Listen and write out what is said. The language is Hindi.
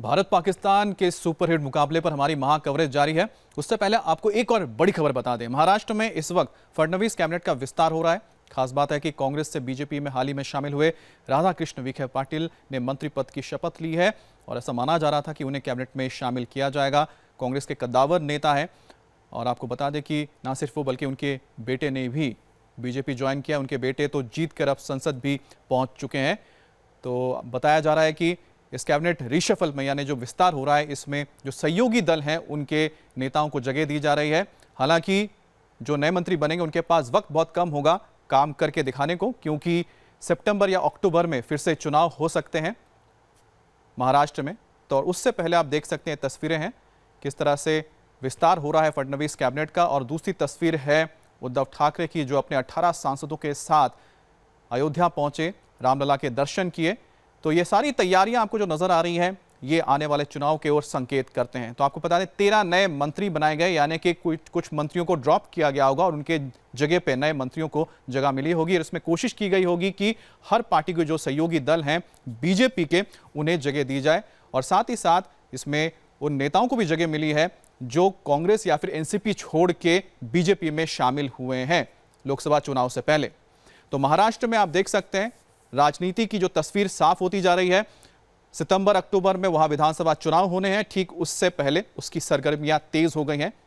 भारत पाकिस्तान के सुपरहिट मुकाबले पर हमारी महा कवरेज जारी है उससे पहले आपको एक और बड़ी खबर बता दें महाराष्ट्र में इस वक्त फडणवीस कैबिनेट का विस्तार हो रहा है खास बात है कि कांग्रेस से बीजेपी में हाल ही में शामिल हुए राधाकृष्ण विखे पाटिल ने मंत्री पद की शपथ ली है और ऐसा माना जा रहा था कि उन्हें कैबिनेट में शामिल किया जाएगा कांग्रेस के कद्दावर नेता हैं और आपको बता दें कि ना सिर्फ वो बल्कि उनके बेटे ने भी बीजेपी ज्वाइन किया उनके बेटे तो जीत कर अब संसद भी पहुंच चुके हैं तो बताया जा रहा है कि इस कैबिनेट रिशफल में यानी जो विस्तार हो रहा है इसमें जो सहयोगी दल हैं उनके नेताओं को जगह दी जा रही है हालांकि जो नए मंत्री बनेंगे उनके पास वक्त बहुत कम होगा काम करके दिखाने को क्योंकि सितंबर या अक्टूबर में फिर से चुनाव हो सकते हैं महाराष्ट्र में तो और उससे पहले आप देख सकते हैं तस्वीरें हैं किस तरह से विस्तार हो रहा है फडनवीस कैबिनेट का और दूसरी तस्वीर है उद्धव ठाकरे की जो अपने 18 सांसदों के साथ अयोध्या पहुंचे रामलला के दर्शन किए तो ये सारी तैयारियां आपको जो नज़र आ रही हैं ये आने वाले चुनाव के ओर संकेत करते हैं तो आपको बता दें तेरह नए मंत्री बनाए गए यानी कि कुछ कुछ मंत्रियों को ड्रॉप किया गया होगा और उनके जगह पे नए मंत्रियों को जगह मिली होगी और इसमें कोशिश की गई होगी कि हर पार्टी के जो सहयोगी दल हैं बीजेपी के उन्हें जगह दी जाए और साथ ही साथ इसमें उन नेताओं को भी जगह मिली है जो कांग्रेस या फिर एनसीपी छोड़ के बीजेपी में शामिल हुए हैं लोकसभा चुनाव से पहले तो महाराष्ट्र में आप देख सकते हैं राजनीति की जो तस्वीर साफ होती जा रही है सितंबर अक्टूबर में वहां विधानसभा चुनाव होने हैं ठीक उससे पहले उसकी सरगर्मियां तेज हो गई हैं